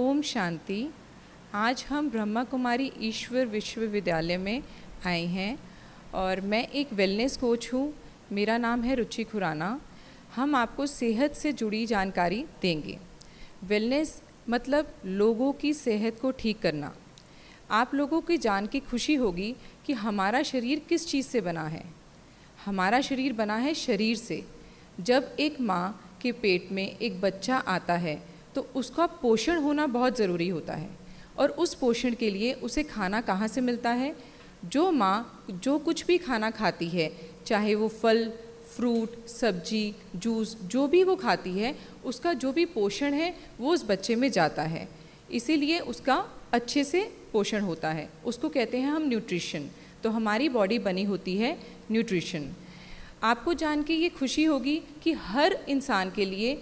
ओम शांति आज हम ब्रह्मा कुमारी ईश्वर विश्वविद्यालय में आए हैं और मैं एक वेलनेस कोच हूँ मेरा नाम है रुचि खुराना हम आपको सेहत से जुड़ी जानकारी देंगे वेलनेस मतलब लोगों की सेहत को ठीक करना आप लोगों की जान के खुशी होगी कि हमारा शरीर किस चीज़ से बना है हमारा शरीर बना है शरीर से जब एक माँ के पेट में एक बच्चा आता है तो उसका पोषण होना बहुत ज़रूरी होता है और उस पोषण के लिए उसे खाना कहाँ से मिलता है जो माँ जो कुछ भी खाना खाती है चाहे वो फल फ्रूट सब्जी जूस जो भी वो खाती है उसका जो भी पोषण है वो उस बच्चे में जाता है इसीलिए उसका अच्छे से पोषण होता है उसको कहते हैं हम न्यूट्रिशन तो हमारी बॉडी बनी होती है न्यूट्रिशन आपको जान के ये खुशी होगी कि हर इंसान के लिए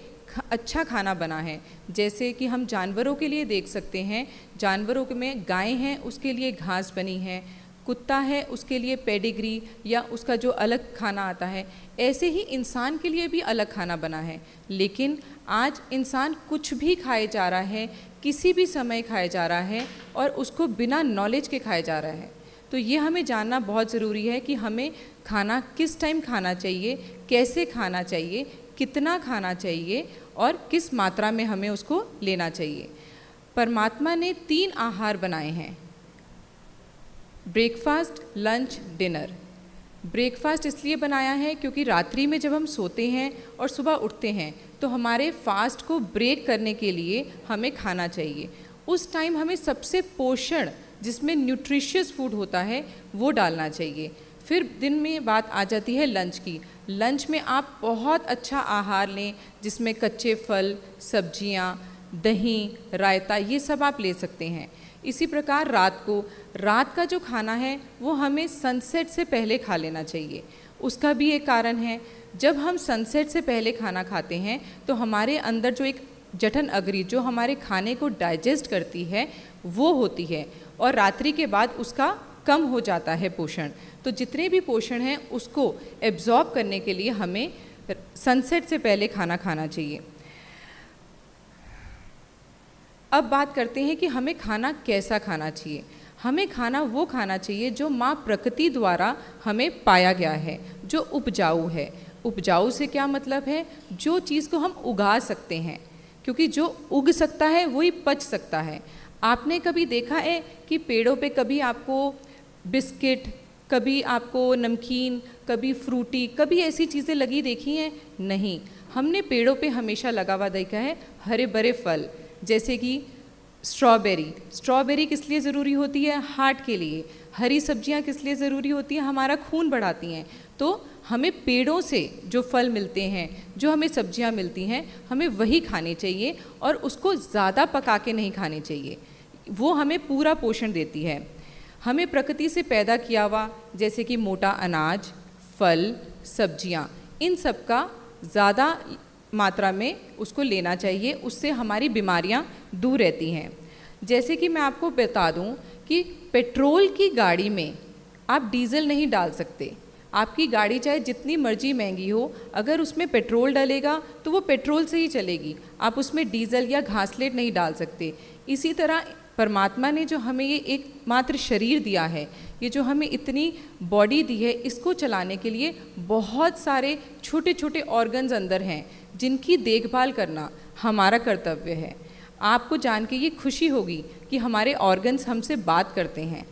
अच्छा खाना बना है जैसे कि हम जानवरों के लिए देख सकते हैं जानवरों में गाय हैं उसके लिए घास बनी है कुत्ता है उसके लिए पेडिग्री या उसका जो अलग खाना आता है ऐसे ही इंसान के लिए भी अलग खाना बना है लेकिन आज इंसान कुछ भी खाए जा रहा है किसी भी समय खाया जा रहा है और उसको बिना नॉलेज के खाया जा रहा है तो ये हमें जानना बहुत ज़रूरी है कि हमें खाना किस टाइम खाना चाहिए कैसे खाना चाहिए कितना खाना चाहिए और किस मात्रा में हमें उसको लेना चाहिए परमात्मा ने तीन आहार बनाए हैं ब्रेकफास्ट लंच डिनर ब्रेकफास्ट इसलिए बनाया है क्योंकि रात्रि में जब हम सोते हैं और सुबह उठते हैं तो हमारे फास्ट को ब्रेक करने के लिए हमें खाना चाहिए उस टाइम हमें सबसे पोषण जिसमें न्यूट्रिशियस फूड होता है वो डालना चाहिए फिर दिन में बात आ जाती है लंच की लंच में आप बहुत अच्छा आहार लें जिसमें कच्चे फल सब्जियां, दही रायता ये सब आप ले सकते हैं इसी प्रकार रात को रात का जो खाना है वो हमें सनसेट से पहले खा लेना चाहिए उसका भी एक कारण है जब हम सनसेट से पहले खाना खाते हैं तो हमारे अंदर जो एक जठन अग्री जो हमारे खाने को डाइजेस्ट करती है वो होती है और रात्रि के बाद उसका कम हो जाता है पोषण तो जितने भी पोषण हैं उसको एब्जॉर्ब करने के लिए हमें सनसेट से पहले खाना खाना चाहिए अब बात करते हैं कि हमें खाना कैसा खाना चाहिए हमें खाना वो खाना चाहिए जो माँ प्रकृति द्वारा हमें पाया गया है जो उपजाऊ है उपजाऊ से क्या मतलब है जो चीज़ को हम उगा सकते हैं क्योंकि जो उग सकता है वही पच सकता है आपने कभी देखा है कि पेड़ों पे कभी आपको बिस्किट कभी आपको नमकीन कभी फ्रूटी कभी ऐसी चीज़ें लगी देखी हैं नहीं हमने पेड़ों पे हमेशा लगा हुआ देखा है हरे भरे फल जैसे कि स्ट्रॉबेरी स्ट्रॉबेरी किस लिए ज़रूरी होती है हार्ट के लिए हरी सब्जियां किस लिए ज़रूरी होती हैं हमारा खून बढ़ाती हैं तो हमें पेड़ों से जो फल मिलते हैं जो हमें सब्जियां मिलती हैं हमें वही खाने चाहिए और उसको ज़्यादा पका के नहीं खाने चाहिए वो हमें पूरा पोषण देती है हमें प्रकृति से पैदा किया हुआ जैसे कि मोटा अनाज फल सब्जियाँ इन सब का ज़्यादा मात्रा में उसको लेना चाहिए उससे हमारी बीमारियाँ दूर रहती हैं जैसे कि मैं आपको बता दूं कि पेट्रोल की गाड़ी में आप डीजल नहीं डाल सकते आपकी गाड़ी चाहे जितनी मर्जी महंगी हो अगर उसमें पेट्रोल डलेगा तो वो पेट्रोल से ही चलेगी आप उसमें डीजल या घासलेट नहीं डाल सकते इसी तरह परमात्मा ने जो हमें ये एक मात्र शरीर दिया है ये जो हमें इतनी बॉडी दी है इसको चलाने के लिए बहुत सारे छोटे छोटे ऑर्गन्स अंदर हैं जिनकी देखभाल करना हमारा कर्तव्य है आपको जान के ये खुशी होगी कि हमारे ऑर्गन्स हमसे बात करते हैं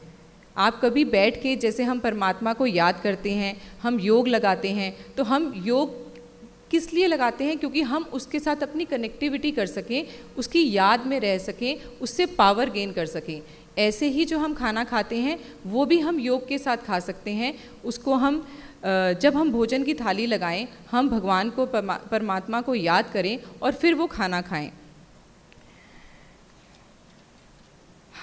आप कभी बैठ के जैसे हम परमात्मा को याद करते हैं हम योग लगाते हैं तो हम योग किस लिए लगाते हैं क्योंकि हम उसके साथ अपनी कनेक्टिविटी कर सकें उसकी याद में रह सकें उससे पावर गेन कर सकें ऐसे ही जो हम खाना खाते हैं वो भी हम योग के साथ खा सकते हैं उसको हम जब हम भोजन की थाली लगाएं हम भगवान को परमात्मा को याद करें और फिर वो खाना खाएं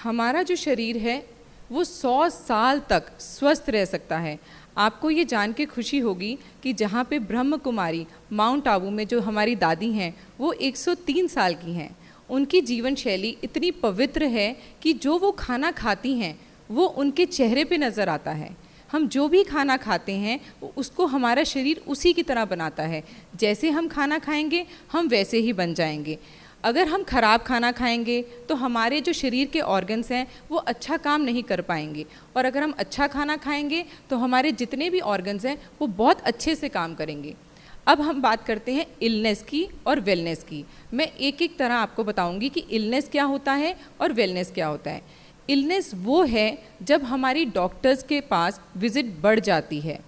हमारा जो शरीर है वो सौ साल तक स्वस्थ रह सकता है आपको ये जान के खुशी होगी कि जहाँ पे ब्रह्म कुमारी माउंट आबू में जो हमारी दादी हैं वो 103 साल की हैं उनकी जीवन शैली इतनी पवित्र है कि जो वो खाना खाती हैं वो उनके चेहरे पे नज़र आता है हम जो भी खाना खाते हैं उसको हमारा शरीर उसी की तरह बनाता है जैसे हम खाना खाएंगे हम वैसे ही बन जाएंगे अगर हम ख़राब खाना खाएंगे तो हमारे जो शरीर के ऑर्गन्स हैं वो अच्छा काम नहीं कर पाएंगे और अगर हम अच्छा खाना खाएंगे तो हमारे जितने भी ऑर्गन्स हैं वो बहुत अच्छे से काम करेंगे अब हम बात करते हैं इलनेस की और वेलनेस की मैं एक एक तरह आपको बताऊंगी कि इलनेस क्या होता है और वेलनेस क्या होता है इलनेस वो है जब हमारी डॉक्टर्स के पास विज़िट बढ़ जाती है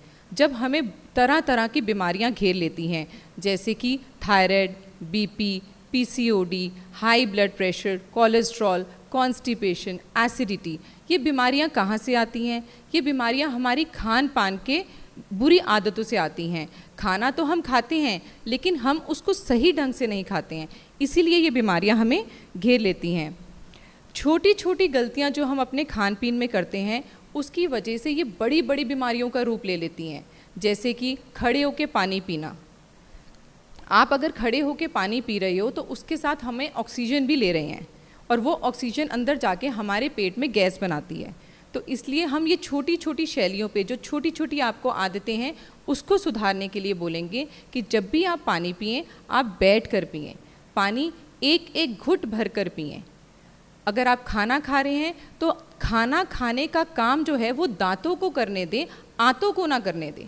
जब हमें तरह तरह की बीमारियां घेर लेती हैं जैसे कि thyroid BP PCOD, high blood pressure cholesterol constipation acidity ये बीमारियां कहाँ से आती हैं ये बीमारियां हमारी खान पान के बुरी आदतों से आती हैं खाना तो हम खाते हैं लेकिन हम उसको सही ढंग से नहीं खाते हैं इसीलिए ये बीमारियां हमें घेर लेती हैं छोटी छोटी गलतियां जो हम अपने खान पीन में करते हैं उसकी वजह से ये बड़ी बड़ी बीमारियों का रूप ले लेती हैं जैसे कि खड़े होकर पानी पीना आप अगर खड़े होकर पानी पी रहे हो तो उसके साथ हमें ऑक्सीजन भी ले रहे हैं और वो ऑक्सीजन अंदर जाके हमारे पेट में गैस बनाती है तो इसलिए हम ये छोटी छोटी शैलियों पे जो छोटी छोटी आपको आदतें हैं उसको सुधारने के लिए बोलेंगे कि जब भी आप पानी पिए आप बैठ कर पिएँ पानी एक एक घुट भर कर पिए अगर आप खाना खा रहे हैं तो खाना खाने का काम जो है वो दांतों को करने दें आंतों को ना करने दें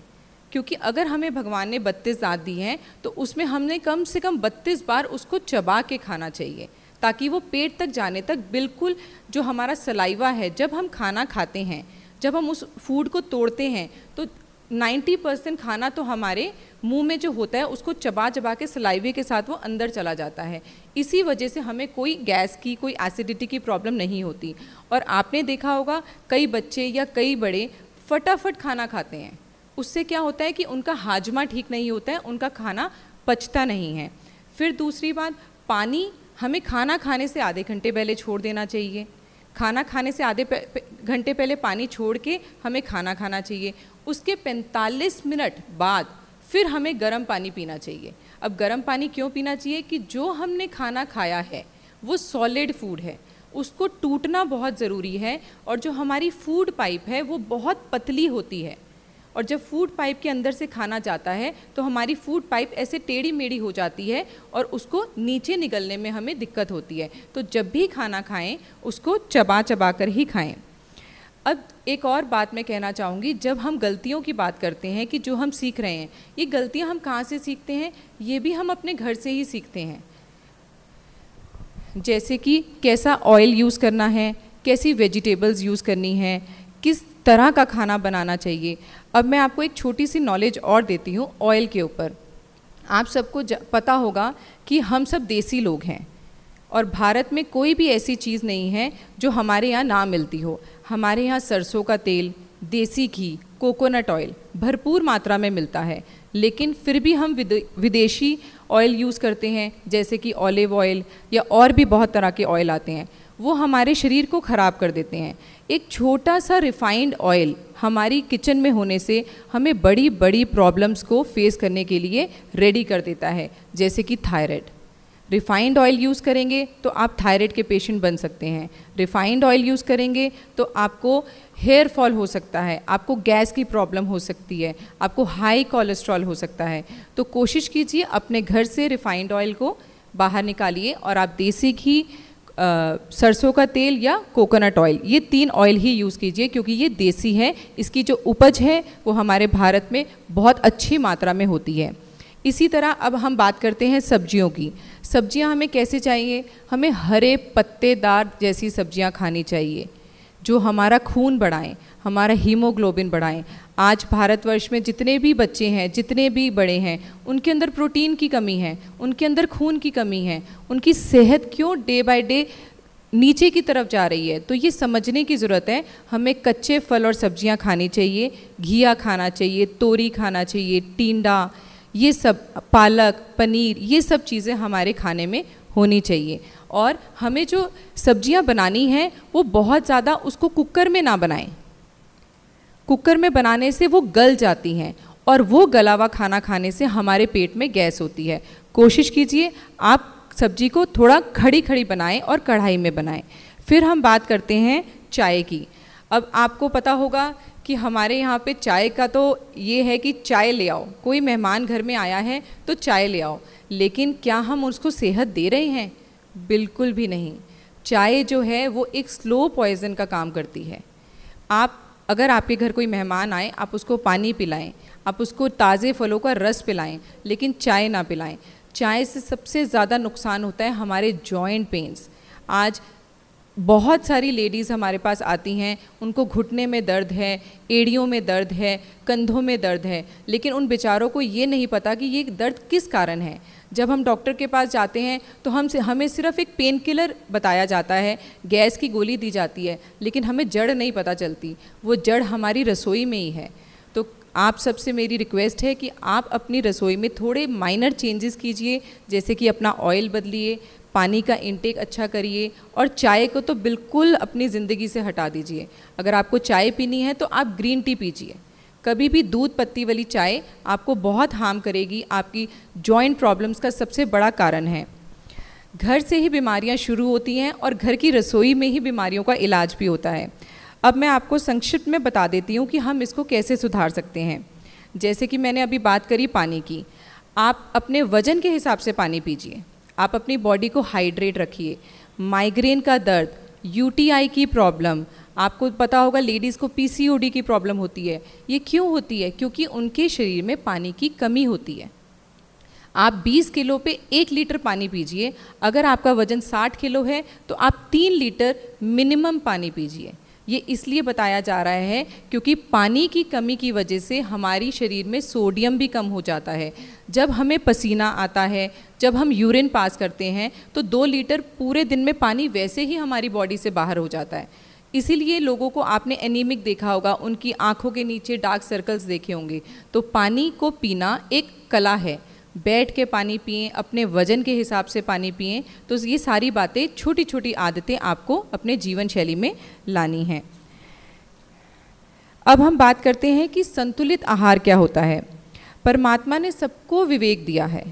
क्योंकि अगर हमें भगवान ने बत्तीस दाँत दी हैं तो उसमें हमने कम से कम बत्तीस बार उसको चबा के खाना चाहिए ताकि वो पेट तक जाने तक बिल्कुल जो हमारा सलाइवा है जब हम खाना खाते हैं जब हम उस फूड को तोड़ते हैं तो 90 परसेंट खाना तो हमारे मुंह में जो होता है उसको चबा चबा के सलाइवे के साथ वो अंदर चला जाता है इसी वजह से हमें कोई गैस की कोई एसिडिटी की प्रॉब्लम नहीं होती और आपने देखा होगा कई बच्चे या कई बड़े फटाफट खाना खाते हैं उससे क्या होता है कि उनका हाजमा ठीक नहीं होता है उनका खाना पचता नहीं है फिर दूसरी बात पानी हमें खाना खाने से आधे घंटे पहले छोड़ देना चाहिए खाना खाने से आधे घंटे पहले पानी छोड़ के हमें खाना खाना चाहिए उसके 45 मिनट बाद फिर हमें गर्म पानी पीना चाहिए अब गर्म पानी क्यों पीना चाहिए कि जो हमने खाना खाया है वो सॉलिड फूड है उसको टूटना बहुत ज़रूरी है और जो हमारी फूड पाइप है वो बहुत पतली होती है और जब फूड पाइप के अंदर से खाना जाता है तो हमारी फूड पाइप ऐसे टेढ़ी मेढ़ी हो जाती है और उसको नीचे निकलने में हमें दिक्कत होती है तो जब भी खाना खाएं उसको चबा चबा कर ही खाएं अब एक और बात मैं कहना चाहूँगी जब हम गलतियों की बात करते हैं कि जो हम सीख रहे हैं ये गलतियाँ हम कहाँ से सीखते हैं ये भी हम अपने घर से ही सीखते हैं जैसे कि कैसा ऑयल यूज़ करना है कैसी वेजिटेबल्स यूज़ करनी है किस तरह का खाना बनाना चाहिए अब मैं आपको एक छोटी सी नॉलेज और देती हूँ ऑयल के ऊपर आप सबको पता होगा कि हम सब देसी लोग हैं और भारत में कोई भी ऐसी चीज़ नहीं है जो हमारे यहाँ ना मिलती हो हमारे यहाँ सरसों का तेल देसी घी कोकोनट ऑयल भरपूर मात्रा में मिलता है लेकिन फिर भी हम विदे, विदेशी ऑयल यूज़ करते हैं जैसे कि ऑलिव ऑयल या और भी बहुत तरह के ऑयल आते हैं वो हमारे शरीर को ख़राब कर देते हैं एक छोटा सा रिफाइंड ऑयल हमारी किचन में होने से हमें बड़ी बड़ी प्रॉब्लम्स को फेस करने के लिए रेडी कर देता है जैसे कि थायराइड रिफाइंड ऑयल यूज़ करेंगे तो आप थायराइड के पेशेंट बन सकते हैं रिफाइंड ऑयल यूज़ करेंगे तो आपको हेयर फॉल हो सकता है आपको गैस की प्रॉब्लम हो सकती है आपको हाई कोलेस्ट्रॉल हो सकता है तो कोशिश कीजिए अपने घर से रिफाइंड ऑयल को बाहर निकालिए और आप देसी घी सरसों का तेल या कोकोनट ऑयल ये तीन ऑयल ही यूज़ कीजिए क्योंकि ये देसी है इसकी जो उपज है वो हमारे भारत में बहुत अच्छी मात्रा में होती है इसी तरह अब हम बात करते हैं सब्जियों की सब्जियां हमें कैसे चाहिए हमें हरे पत्तेदार जैसी सब्जियां खानी चाहिए जो हमारा खून बढ़ाएं हमारा हीमोग्लोबिन बढ़ाएं आज भारतवर्ष में जितने भी बच्चे हैं जितने भी बड़े हैं उनके अंदर प्रोटीन की कमी है उनके अंदर खून की कमी है उनकी सेहत क्यों डे बाय डे नीचे की तरफ जा रही है तो ये समझने की ज़रूरत है हमें कच्चे फल और सब्जियां खानी चाहिए घिया खाना चाहिए तोरी खाना चाहिए टींडा ये सब पालक पनीर ये सब चीज़ें हमारे खाने में होनी चाहिए और हमें जो सब्जियां बनानी हैं वो बहुत ज़्यादा उसको कुकर में ना बनाएं कुकर में बनाने से वो गल जाती हैं और वो गला हुआ खाना खाने से हमारे पेट में गैस होती है कोशिश कीजिए आप सब्जी को थोड़ा खड़ी खड़ी बनाएं और कढ़ाई में बनाएं फिर हम बात करते हैं चाय की अब आपको पता होगा कि हमारे यहाँ पे चाय का तो ये है कि चाय ले आओ कोई मेहमान घर में आया है तो चाय ले आओ लेकिन क्या हम उसको सेहत दे रहे हैं बिल्कुल भी नहीं चाय जो है वो एक स्लो पॉइजन का काम करती है आप अगर आपके घर कोई मेहमान आए आप उसको पानी पिलाएं आप उसको ताज़े फलों का रस पिलाएं लेकिन चाय ना पिलाएं चाय से सबसे ज़्यादा नुकसान होता है हमारे जॉइंट पेंस आज बहुत सारी लेडीज़ हमारे पास आती हैं उनको घुटने में दर्द है एड़ियों में दर्द है कंधों में दर्द है लेकिन उन बेचारों को ये नहीं पता कि ये दर्द किस कारण है जब हम डॉक्टर के पास जाते हैं तो हम हमें सिर्फ एक पेन किलर बताया जाता है गैस की गोली दी जाती है लेकिन हमें जड़ नहीं पता चलती वो जड़ हमारी रसोई में ही है तो आप सबसे मेरी रिक्वेस्ट है कि आप अपनी रसोई में थोड़े माइनर चेंजेस कीजिए जैसे कि अपना ऑयल बदलिए पानी का इनटेक अच्छा करिए और चाय को तो बिल्कुल अपनी ज़िंदगी से हटा दीजिए अगर आपको चाय पीनी है तो आप ग्रीन टी पीजिए कभी भी दूध पत्ती वाली चाय आपको बहुत हार्म करेगी आपकी जॉइंट प्रॉब्लम्स का सबसे बड़ा कारण है घर से ही बीमारियां शुरू होती हैं और घर की रसोई में ही बीमारियों का इलाज भी होता है अब मैं आपको संक्षिप्त में बता देती हूँ कि हम इसको कैसे सुधार सकते हैं जैसे कि मैंने अभी बात करी पानी की आप अपने वजन के हिसाब से पानी पीजिए आप अपनी बॉडी को हाइड्रेट रखिए माइग्रेन का दर्द यूटीआई की प्रॉब्लम आपको पता होगा लेडीज़ को पीसीओडी की प्रॉब्लम होती है ये क्यों होती है क्योंकि उनके शरीर में पानी की कमी होती है आप 20 किलो पे एक लीटर पानी पीजिए अगर आपका वज़न 60 किलो है तो आप तीन लीटर मिनिमम पानी पीजिए ये इसलिए बताया जा रहा है क्योंकि पानी की कमी की वजह से हमारी शरीर में सोडियम भी कम हो जाता है जब हमें पसीना आता है जब हम यूरिन पास करते हैं तो दो लीटर पूरे दिन में पानी वैसे ही हमारी बॉडी से बाहर हो जाता है इसीलिए लोगों को आपने एनीमिक देखा होगा उनकी आंखों के नीचे डार्क सर्कल्स देखे होंगे तो पानी को पीना एक कला है बैठ के पानी पिए अपने वजन के हिसाब से पानी पिए तो ये सारी बातें छोटी छोटी आदतें आपको अपने जीवन शैली में लानी हैं अब हम बात करते हैं कि संतुलित आहार क्या होता है परमात्मा ने सबको विवेक दिया है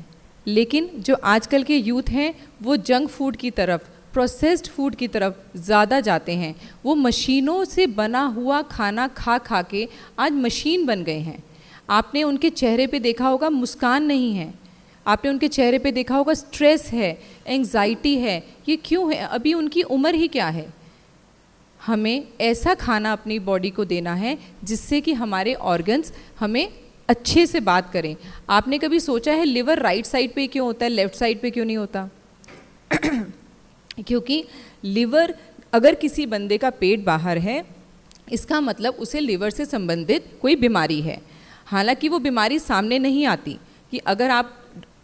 लेकिन जो आजकल के यूथ हैं वो जंक फूड की तरफ प्रोसेस्ड फूड की तरफ ज़्यादा जाते हैं वो मशीनों से बना हुआ खाना खा खा के आज मशीन बन गए हैं आपने उनके चेहरे पे देखा होगा मुस्कान नहीं है आपने उनके चेहरे पे देखा होगा स्ट्रेस है एंजाइटी है ये क्यों है अभी उनकी उम्र ही क्या है हमें ऐसा खाना अपनी बॉडी को देना है जिससे कि हमारे ऑर्गन्स हमें अच्छे से बात करें आपने कभी सोचा है लिवर राइट साइड पे क्यों होता है लेफ्ट साइड पे क्यों नहीं होता क्योंकि लिवर अगर किसी बंदे का पेट बाहर है इसका मतलब उसे लिवर से संबंधित कोई बीमारी है हालांकि वो बीमारी सामने नहीं आती कि अगर आप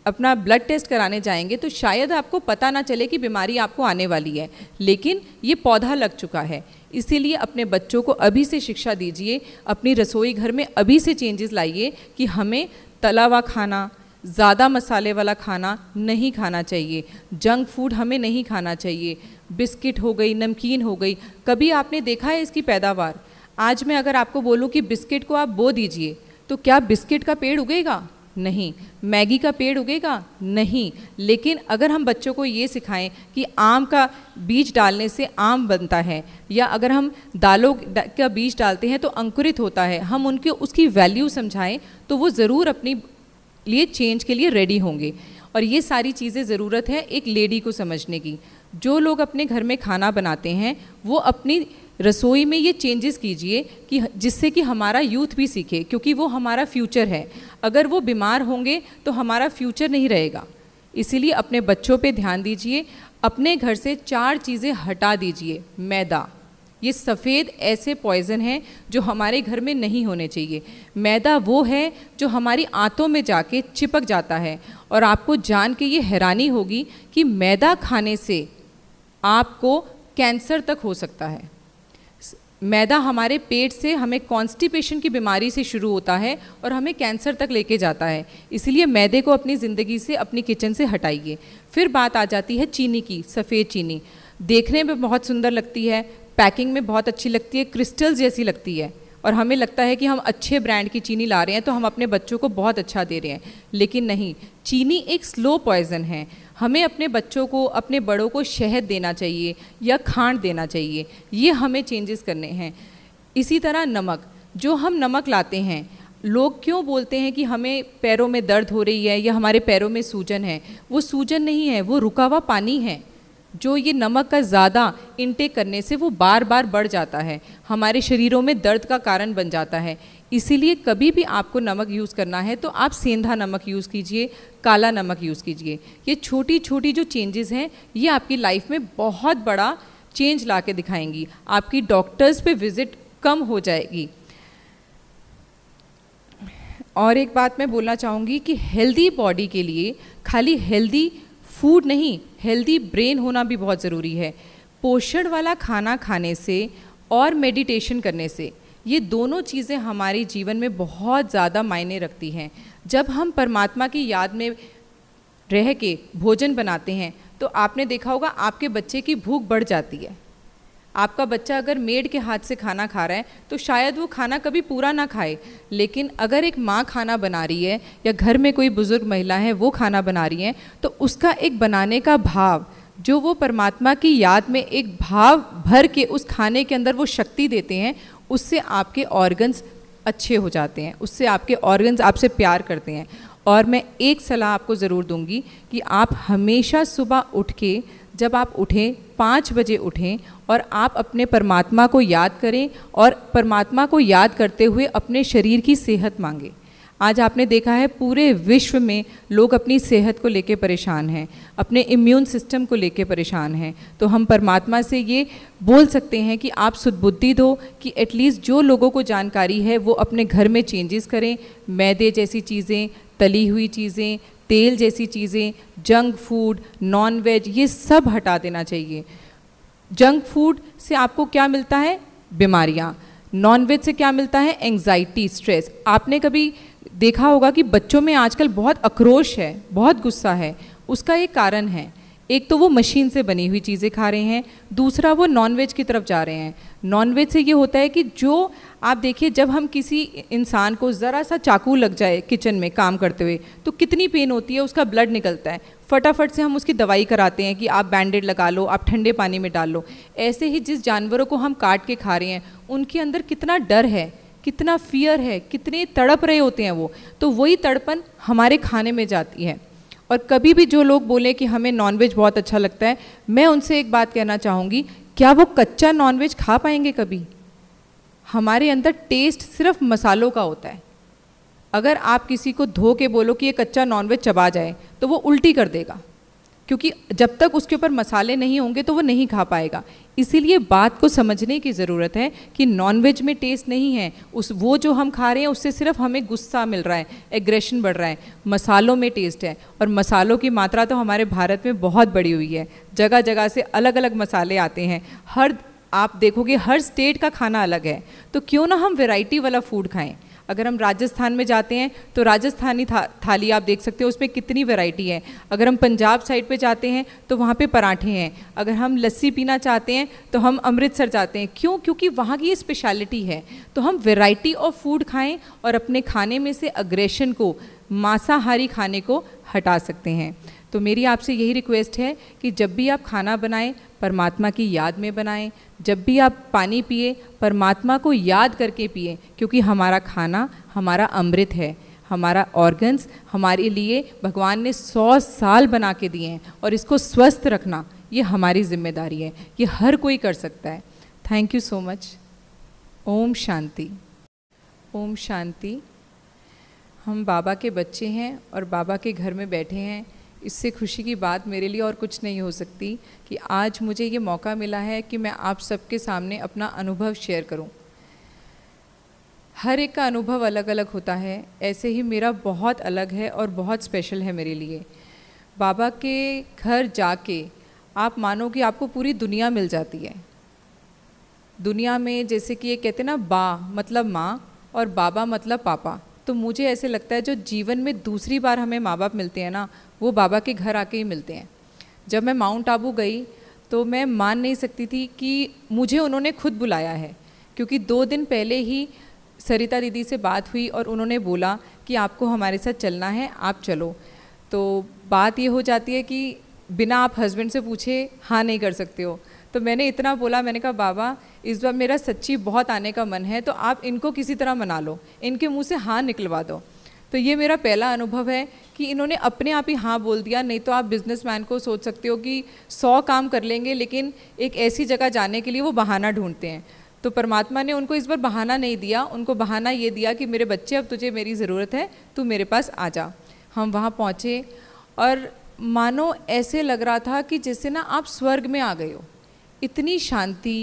अपना ब्लड टेस्ट कराने जाएंगे तो शायद आपको पता ना चले कि बीमारी आपको आने वाली है लेकिन ये पौधा लग चुका है इसीलिए अपने बच्चों को अभी से शिक्षा दीजिए अपनी रसोई घर में अभी से चेंजेस लाइए कि हमें तला हुआ खाना ज़्यादा मसाले वाला खाना नहीं खाना चाहिए जंक फूड हमें नहीं खाना चाहिए बिस्किट हो गई नमकीन हो गई कभी आपने देखा है इसकी पैदावार आज मैं अगर आपको बोलूँ कि बिस्किट को आप बो दीजिए तो क्या बिस्किट का पेड़ उगेगा नहीं मैगी का पेड़ उगेगा नहीं लेकिन अगर हम बच्चों को ये सिखाएं कि आम का बीज डालने से आम बनता है या अगर हम दालों का बीज डालते हैं तो अंकुरित होता है हम उनके उसकी वैल्यू समझाएं तो वो ज़रूर अपनी लिए चेंज के लिए रेडी होंगे और ये सारी चीज़ें ज़रूरत है एक लेडी को समझने की जो लोग अपने घर में खाना बनाते हैं वो अपनी रसोई में ये चेंजेस कीजिए कि जिससे कि हमारा यूथ भी सीखे क्योंकि वो हमारा फ्यूचर है अगर वो बीमार होंगे तो हमारा फ्यूचर नहीं रहेगा इसीलिए अपने बच्चों पे ध्यान दीजिए अपने घर से चार चीज़ें हटा दीजिए मैदा ये सफ़ेद ऐसे पॉइज़न हैं जो हमारे घर में नहीं होने चाहिए मैदा वो है जो हमारी आंतों में जाके चिपक जाता है और आपको जान के ये हैरानी होगी कि मैदा खाने से आपको कैंसर तक हो सकता है मैदा हमारे पेट से हमें कॉन्स्टिपेशन की बीमारी से शुरू होता है और हमें कैंसर तक लेके जाता है इसलिए मैदे को अपनी ज़िंदगी से अपनी किचन से हटाइए फिर बात आ जाती है चीनी की सफ़ेद चीनी देखने में बहुत सुंदर लगती है पैकिंग में बहुत अच्छी लगती है क्रिस्टल्स जैसी लगती है और हमें लगता है कि हम अच्छे ब्रांड की चीनी ला रहे हैं तो हम अपने बच्चों को बहुत अच्छा दे रहे हैं लेकिन नहीं चीनी एक स्लो पॉइजन है हमें अपने बच्चों को अपने बड़ों को शहद देना चाहिए या खांड देना चाहिए ये हमें चेंजेस करने हैं इसी तरह नमक जो हम नमक लाते हैं लोग क्यों बोलते हैं कि हमें पैरों में दर्द हो रही है या हमारे पैरों में सूजन है वो सूजन नहीं है वो रुका हुआ पानी है जो ये नमक का ज़्यादा इनटेक करने से वो बार बार बढ़ जाता है हमारे शरीरों में दर्द का कारण बन जाता है इसीलिए कभी भी आपको नमक यूज़ करना है तो आप सेंधा नमक यूज़ कीजिए काला नमक यूज़ कीजिए ये छोटी छोटी जो चेंजेस हैं ये आपकी लाइफ में बहुत बड़ा चेंज ला के दिखाएंगी आपकी डॉक्टर्स पे विज़िट कम हो जाएगी और एक बात मैं बोलना चाहूँगी कि हेल्दी बॉडी के लिए खाली हेल्दी फूड नहीं हेल्दी ब्रेन होना भी बहुत ज़रूरी है पोषण वाला खाना खाने से और मेडिटेशन करने से ये दोनों चीज़ें हमारे जीवन में बहुत ज़्यादा मायने रखती हैं जब हम परमात्मा की याद में रह के भोजन बनाते हैं तो आपने देखा होगा आपके बच्चे की भूख बढ़ जाती है आपका बच्चा अगर मेड के हाथ से खाना खा रहा है तो शायद वो खाना कभी पूरा ना खाए लेकिन अगर एक माँ खाना बना रही है या घर में कोई बुज़ुर्ग महिला है वो खाना बना रही हैं तो उसका एक बनाने का भाव जो वो परमात्मा की याद में एक भाव भर के उस खाने के अंदर वो शक्ति देते हैं उससे आपके ऑर्गन्स अच्छे हो जाते हैं उससे आपके ऑर्गन्स आपसे प्यार करते हैं और मैं एक सलाह आपको ज़रूर दूंगी कि आप हमेशा सुबह उठ के जब आप उठें पाँच बजे उठें और आप अपने परमात्मा को याद करें और परमात्मा को याद करते हुए अपने शरीर की सेहत मांगें आज आपने देखा है पूरे विश्व में लोग अपनी सेहत को लेकर परेशान हैं अपने इम्यून सिस्टम को लेकर परेशान हैं तो हम परमात्मा से ये बोल सकते हैं कि आप सदबुद्धि दो कि एटलीस्ट जो लोगों को जानकारी है वो अपने घर में चेंजेस करें मैदे जैसी चीज़ें तली हुई चीज़ें तेल जैसी चीज़ें जंक फूड नॉन वेज ये सब हटा देना चाहिए जंक फूड से आपको क्या मिलता है बीमारियाँ नॉन वेज से क्या मिलता है एंग्जाइटी स्ट्रेस आपने कभी देखा होगा कि बच्चों में आजकल बहुत आक्रोश है बहुत गुस्सा है उसका एक कारण है एक तो वो मशीन से बनी हुई चीज़ें खा रहे हैं दूसरा वो नॉनवेज की तरफ जा रहे हैं नॉनवेज से ये होता है कि जो आप देखिए जब हम किसी इंसान को ज़रा सा चाकू लग जाए किचन में काम करते हुए तो कितनी पेन होती है उसका ब्लड निकलता है फटाफट से हम उसकी दवाई कराते हैं कि आप बैंडेड लगा लो आप ठंडे पानी में डाल लो ऐसे ही जिस जानवरों को हम काट के खा रहे हैं उनके अंदर कितना डर है कितना फियर है कितने तड़प रहे होते हैं वो तो वही तड़पन हमारे खाने में जाती है और कभी भी जो लोग बोलें कि हमें नॉनवेज बहुत अच्छा लगता है मैं उनसे एक बात कहना चाहूँगी क्या वो कच्चा नॉनवेज खा पाएंगे कभी हमारे अंदर टेस्ट सिर्फ मसालों का होता है अगर आप किसी को धो के बोलो कि ये कच्चा नॉनवेज चबा जाए तो वो उल्टी कर देगा क्योंकि जब तक उसके ऊपर मसाले नहीं होंगे तो वो नहीं खा पाएगा इसीलिए बात को समझने की ज़रूरत है कि नॉनवेज में टेस्ट नहीं है उस वो जो हम खा रहे हैं उससे सिर्फ हमें गुस्सा मिल रहा है एग्रेशन बढ़ रहा है मसालों में टेस्ट है और मसालों की मात्रा तो हमारे भारत में बहुत बड़ी हुई है जगह जगह से अलग अलग मसाले आते हैं हर आप देखोगे हर स्टेट का खाना अलग है तो क्यों ना हम वैरायटी वाला फूड खाएं अगर हम राजस्थान में जाते हैं तो राजस्थानी था, थाली आप देख सकते हो उसमें कितनी वैरायटी है अगर हम पंजाब साइड पे जाते हैं तो वहाँ पे पराठे हैं अगर हम लस्सी पीना चाहते हैं तो हम अमृतसर जाते हैं क्यों क्योंकि वहाँ की ये स्पेशलिटी है तो हम वेराइटी ऑफ फूड खाएँ और अपने खाने में से अग्रेशन को मांसाहारी खाने को हटा सकते हैं तो मेरी आपसे यही रिक्वेस्ट है कि जब भी आप खाना बनाएं परमात्मा की याद में बनाएं जब भी आप पानी पिए परमात्मा को याद करके पिए क्योंकि हमारा खाना हमारा अमृत है हमारा ऑर्गन्स हमारे लिए भगवान ने सौ साल बना के दिए हैं और इसको स्वस्थ रखना ये हमारी जिम्मेदारी है ये हर कोई कर सकता है थैंक यू सो मच ओम शांति ओम शांति हम बाबा के बच्चे हैं और बाबा के घर में बैठे हैं इससे खुशी की बात मेरे लिए और कुछ नहीं हो सकती कि आज मुझे ये मौका मिला है कि मैं आप सबके सामने अपना अनुभव शेयर करूं। हर एक का अनुभव अलग अलग होता है ऐसे ही मेरा बहुत अलग है और बहुत स्पेशल है मेरे लिए बाबा के घर जाके आप मानो कि आपको पूरी दुनिया मिल जाती है दुनिया में जैसे कि ये कहते ना बा मतलब माँ और बाबा मतलब पापा तो मुझे ऐसे लगता है जो जीवन में दूसरी बार हमें माँ बाप मिलते हैं ना वो बाबा के घर आके ही मिलते हैं जब मैं माउंट आबू गई तो मैं मान नहीं सकती थी कि मुझे उन्होंने खुद बुलाया है क्योंकि दो दिन पहले ही सरिता दीदी से बात हुई और उन्होंने बोला कि आपको हमारे साथ चलना है आप चलो तो बात ये हो जाती है कि बिना आप हस्बैंड से पूछे हाँ नहीं कर सकते हो तो मैंने इतना बोला मैंने कहा बाबा इस बार मेरा सच्ची बहुत आने का मन है तो आप इनको किसी तरह मना लो इनके मुंह से हाँ निकलवा दो तो ये मेरा पहला अनुभव है कि इन्होंने अपने आप ही हाँ बोल दिया नहीं तो आप बिजनेसमैन को सोच सकते हो कि सौ काम कर लेंगे लेकिन एक ऐसी जगह जाने के लिए वो बहाना ढूंढते हैं तो परमात्मा ने उनको इस बार बहाना नहीं दिया उनको बहाना ये दिया कि मेरे बच्चे अब तुझे मेरी ज़रूरत है तू मेरे पास आ जा हम वहाँ पहुँचे और मानो ऐसे लग रहा था कि जैसे ना आप स्वर्ग में आ गए हो इतनी शांति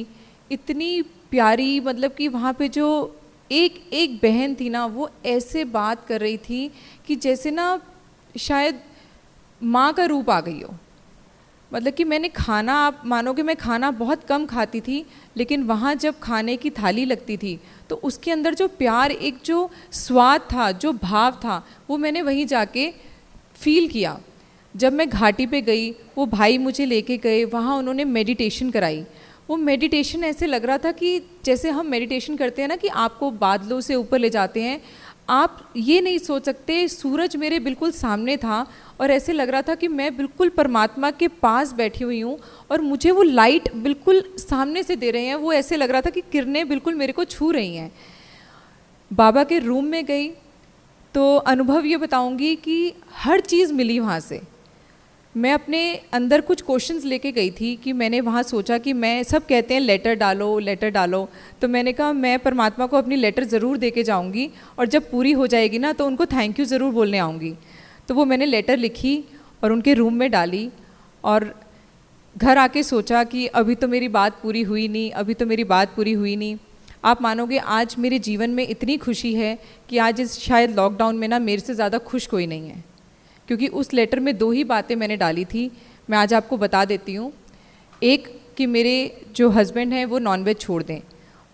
इतनी प्यारी मतलब कि वहाँ पे जो एक एक बहन थी ना वो ऐसे बात कर रही थी कि जैसे ना शायद माँ का रूप आ गई हो मतलब कि मैंने खाना आप मानोगे मैं खाना बहुत कम खाती थी लेकिन वहाँ जब खाने की थाली लगती थी तो उसके अंदर जो प्यार एक जो स्वाद था जो भाव था वो मैंने वहीं जाके फील किया जब मैं घाटी पे गई वो भाई मुझे लेके गए वहाँ उन्होंने मेडिटेशन कराई वो मेडिटेशन ऐसे लग रहा था कि जैसे हम मेडिटेशन करते हैं ना कि आपको बादलों से ऊपर ले जाते हैं आप ये नहीं सोच सकते सूरज मेरे बिल्कुल सामने था और ऐसे लग रहा था कि मैं बिल्कुल परमात्मा के पास बैठी हुई हूँ और मुझे वो लाइट बिल्कुल सामने से दे रहे हैं वो ऐसे लग रहा था कि किरणें बिल्कुल मेरे को छू रही हैं बाबा के रूम में गई तो अनुभव ये बताऊँगी कि हर चीज़ मिली वहाँ से मैं अपने अंदर कुछ क्वेश्चंस लेके गई थी कि मैंने वहाँ सोचा कि मैं सब कहते हैं लेटर डालो लेटर डालो तो मैंने कहा मैं परमात्मा को अपनी लेटर ज़रूर दे के जाऊँगी और जब पूरी हो जाएगी ना तो उनको थैंक यू ज़रूर बोलने आऊँगी तो वो मैंने लेटर लिखी और उनके रूम में डाली और घर आके सोचा कि अभी तो मेरी बात पूरी हुई नहीं अभी तो मेरी बात पूरी हुई नहीं आप मानोगे आज मेरे जीवन में इतनी खुशी है कि आज इस शायद लॉकडाउन में ना मेरे से ज़्यादा खुश कोई नहीं है क्योंकि उस लेटर में दो ही बातें मैंने डाली थी मैं आज आपको बता देती हूँ एक कि मेरे जो हस्बैंड हैं वो नॉनवेज छोड़ दें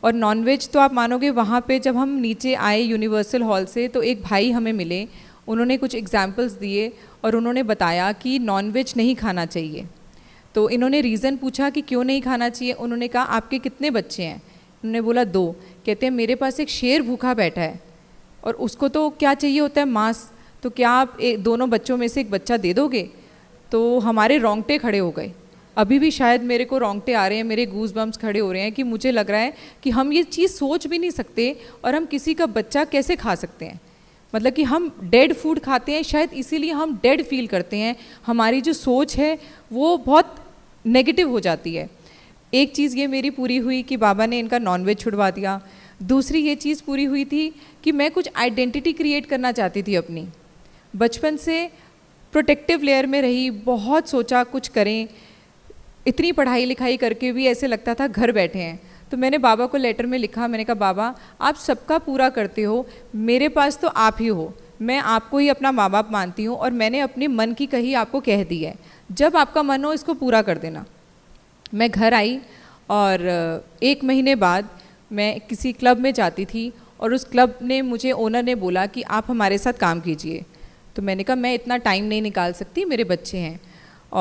और नॉनवेज तो आप मानोगे वहाँ पे जब हम नीचे आए यूनिवर्सल हॉल से तो एक भाई हमें मिले उन्होंने कुछ एग्जाम्पल्स दिए और उन्होंने बताया कि नॉनवेज नहीं खाना चाहिए तो इन्होंने रीज़न पूछा कि क्यों नहीं खाना चाहिए उन्होंने कहा आपके कितने बच्चे हैं उन्होंने बोला दो कहते हैं मेरे पास एक शेर भूखा बैठा है और उसको तो क्या चाहिए होता है मांस तो क्या आप एक दोनों बच्चों में से एक बच्चा दे दोगे तो हमारे रोंगटे खड़े हो गए अभी भी शायद मेरे को रोंगटे आ रहे हैं मेरे गूज बम्स खड़े हो रहे हैं कि मुझे लग रहा है कि हम ये चीज़ सोच भी नहीं सकते और हम किसी का बच्चा कैसे खा सकते हैं मतलब कि हम डेड फूड खाते हैं शायद इसीलिए हम डेड फील करते हैं हमारी जो सोच है वो बहुत नेगेटिव हो जाती है एक चीज़ ये मेरी पूरी हुई कि बाबा ने इनका नॉनवेज छुड़वा दिया दूसरी ये चीज़ पूरी हुई थी कि मैं कुछ आइडेंटिटी क्रिएट करना चाहती थी अपनी बचपन से प्रोटेक्टिव लेयर में रही बहुत सोचा कुछ करें इतनी पढ़ाई लिखाई करके भी ऐसे लगता था घर बैठे हैं तो मैंने बाबा को लेटर में लिखा मैंने कहा बाबा आप सबका पूरा करते हो मेरे पास तो आप ही हो मैं आपको ही अपना माँ बाप मानती हूँ और मैंने अपने मन की कही आपको कह दी है जब आपका मन हो इसको पूरा कर देना मैं घर आई और एक महीने बाद मैं किसी क्लब में जाती थी और उस क्लब ने मुझे ओनर ने बोला कि आप हमारे साथ काम कीजिए तो मैंने कहा मैं इतना टाइम नहीं निकाल सकती मेरे बच्चे हैं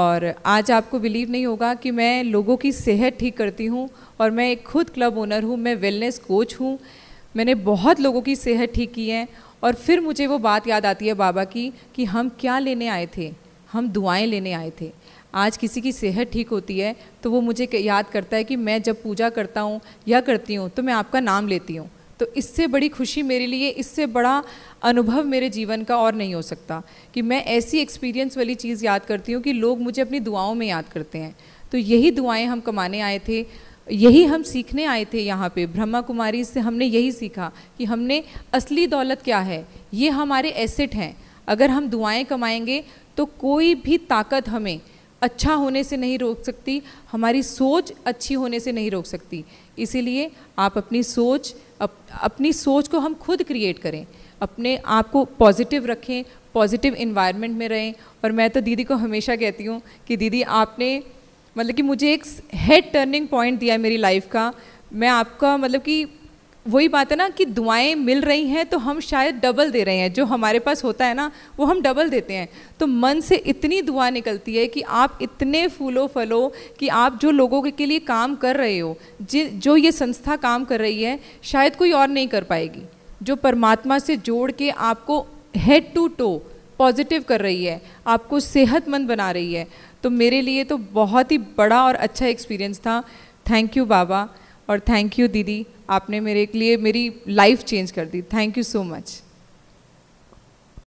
और आज आपको बिलीव नहीं होगा कि मैं लोगों की सेहत ठीक करती हूँ और मैं एक खुद क्लब ओनर हूँ मैं वेलनेस कोच हूँ मैंने बहुत लोगों की सेहत ठीक की है और फिर मुझे वो बात याद आती है बाबा की कि हम क्या लेने आए थे हम दुआएं लेने आए थे आज किसी की सेहत ठीक होती है तो वो मुझे याद करता है कि मैं जब पूजा करता हूँ या करती हूँ तो मैं आपका नाम लेती हूँ तो इससे बड़ी खुशी मेरे लिए इससे बड़ा अनुभव मेरे जीवन का और नहीं हो सकता कि मैं ऐसी एक्सपीरियंस वाली चीज़ याद करती हूँ कि लोग मुझे अपनी दुआओं में याद करते हैं तो यही दुआएं हम कमाने आए थे यही हम सीखने आए थे यहाँ पे ब्रह्मा कुमारी से हमने यही सीखा कि हमने असली दौलत क्या है ये हमारे एसेट हैं अगर हम दुआएं कमाएंगे तो कोई भी ताकत हमें अच्छा होने से नहीं रोक सकती हमारी सोच अच्छी होने से नहीं रोक सकती इसीलिए आप अपनी सोच अप, अपनी सोच को हम खुद क्रिएट करें अपने आप को पॉजिटिव रखें पॉजिटिव इन्वायरमेंट में रहें और मैं तो दीदी को हमेशा कहती हूँ कि दीदी आपने मतलब कि मुझे एक हेड टर्निंग पॉइंट दिया है मेरी लाइफ का मैं आपका मतलब कि वही बात है ना कि दुआएं मिल रही हैं तो हम शायद डबल दे रहे हैं जो हमारे पास होता है ना वो हम डबल देते हैं तो मन से इतनी दुआ निकलती है कि आप इतने फूलो फलो कि आप जो लोगों के, के लिए काम कर रहे हो जि जो ये संस्था काम कर रही है शायद कोई और नहीं कर पाएगी जो परमात्मा से जोड़ के आपको हेड टू टो पॉजिटिव कर रही है आपको सेहतमंद बना रही है तो मेरे लिए तो बहुत ही बड़ा और अच्छा एक्सपीरियंस था थैंक यू बाबा और थैंक यू दीदी आपने मेरे लिए मेरी लाइफ चेंज कर दी थैंक यू सो मच